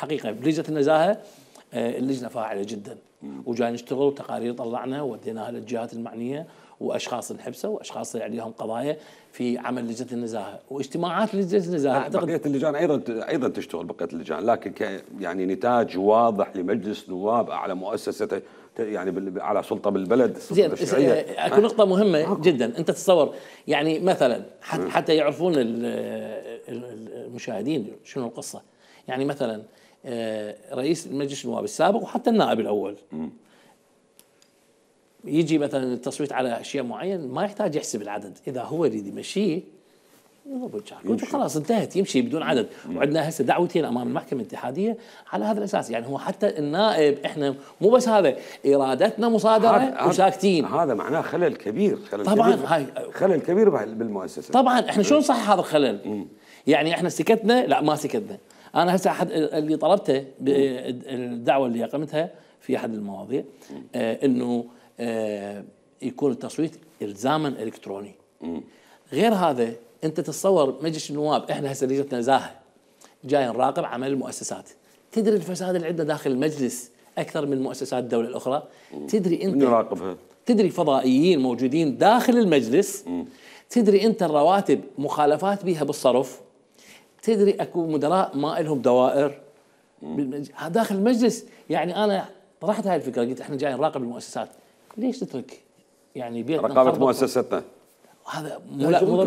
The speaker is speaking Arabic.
الحقيقه بلجنه النزاهه آه، اللجنه فاعله جدا وجاي نشتغل وتقارير طلعنا وديناها للجهات المعنيه واشخاص انحبسوا واشخاص يعني عليهم قضايا في عمل لجنه النزاهه واجتماعات لجنه النزاهه اعتقد بقيه اللجان ايضا ايضا تشتغل بقيه اللجان لكن يعني نتاج واضح لمجلس نواب على مؤسسه يعني على سلطه بالبلد زين آه، اكو نقطه مهمه أكو. جدا انت تتصور يعني مثلا حتى, حتى يعرفون المشاهدين شنو القصه يعني مثلا آه، رئيس مجلس النواب السابق وحتى النائب الاول يجي مثلا التصويت على اشياء معينه ما يحتاج يحسب العدد اذا هو يريد يمشيه قلت خلاص انتهت يمشي بدون عدد وعندنا هسه دعوتين امام المحكمه الاتحاديه على هذا الاساس يعني هو حتى النائب احنا مو بس هذا ارادتنا مصادره وساكتين هذا معناه خلل كبير خلل طبعا كبير هاي خلل كبير بالمؤسسه طبعا احنا شلون نصحح إيه. هذا الخلل؟ يعني احنا سكتنا لا ما سكتنا انا هسه احد اللي طلبته بالدعوه اللي اقمتها في احد المواضيع آه انه آه يكون التصويت الزاما الكتروني غير هذا انت تتصور مجلس النواب احنا هسه لجنه زاهه جاي نراقب عمل المؤسسات تدري الفساد اللي عندنا داخل المجلس اكثر من مؤسسات الدوله الاخرى تدري انت نراقبها تدري فضائيين موجودين داخل المجلس تدري انت الرواتب مخالفات بها بالصرف تدري اكو مدراء ما لهم دوائر داخل المجلس يعني انا طرحت هاي الفكره قلت احنا جايين نراقب المؤسسات ليش نترك يعني بيتنا رقابه مؤسستنا هذا مو